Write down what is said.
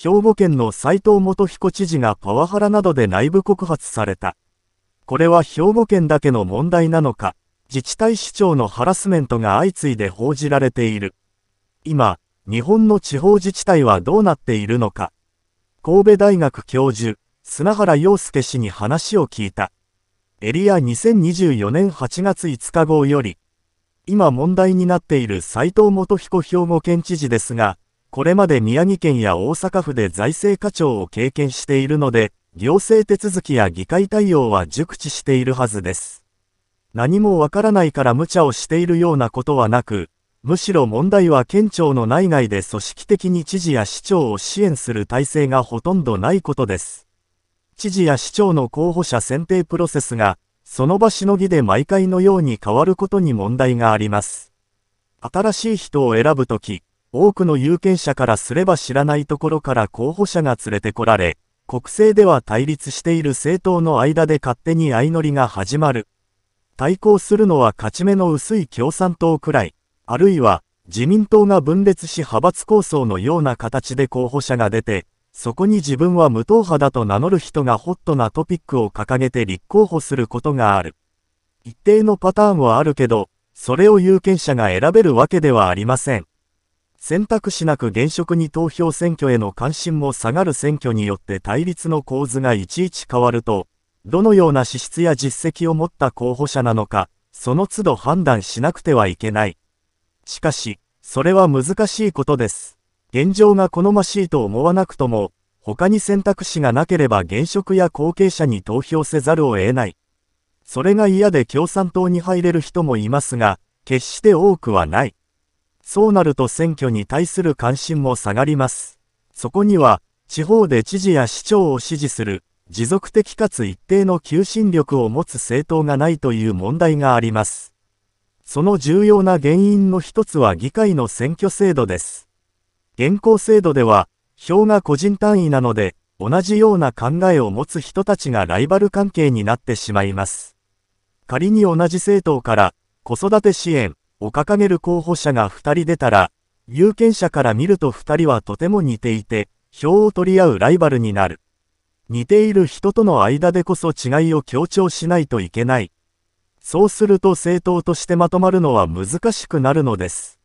兵庫県の斉藤元彦知事がパワハラなどで内部告発された。これは兵庫県だけの問題なのか、自治体市長のハラスメントが相次いで報じられている。今、日本の地方自治体はどうなっているのか。神戸大学教授、砂原洋介氏に話を聞いた。エリア2024年8月5日号より、今問題になっている斉藤元彦兵庫県知事ですが、これまで宮城県や大阪府で財政課長を経験しているので、行政手続きや議会対応は熟知しているはずです。何もわからないから無茶をしているようなことはなく、むしろ問題は県庁の内外で組織的に知事や市長を支援する体制がほとんどないことです。知事や市長の候補者選定プロセスが、その場しのぎで毎回のように変わることに問題があります。新しい人を選ぶとき、多くの有権者からすれば知らないところから候補者が連れてこられ、国政では対立している政党の間で勝手に相乗りが始まる。対抗するのは勝ち目の薄い共産党くらい、あるいは自民党が分裂し派閥構想のような形で候補者が出て、そこに自分は無党派だと名乗る人がホットなトピックを掲げて立候補することがある。一定のパターンはあるけど、それを有権者が選べるわけではありません。選択肢なく現職に投票選挙への関心も下がる選挙によって対立の構図がいちいち変わると、どのような資質や実績を持った候補者なのか、その都度判断しなくてはいけない。しかし、それは難しいことです。現状が好ましいと思わなくとも、他に選択肢がなければ現職や後継者に投票せざるを得ない。それが嫌で共産党に入れる人もいますが、決して多くはない。そうなると選挙に対する関心も下がります。そこには、地方で知事や市長を支持する、持続的かつ一定の求心力を持つ政党がないという問題があります。その重要な原因の一つは議会の選挙制度です。現行制度では、票が個人単位なので、同じような考えを持つ人たちがライバル関係になってしまいます。仮に同じ政党から、子育て支援、を掲げる候補者が2人出たら、有権者から見ると2人はとても似ていて、票を取り合うライバルになる。似ている人との間でこそ違いを強調しないといけない。そうすると政党としてまとまるのは難しくなるのです。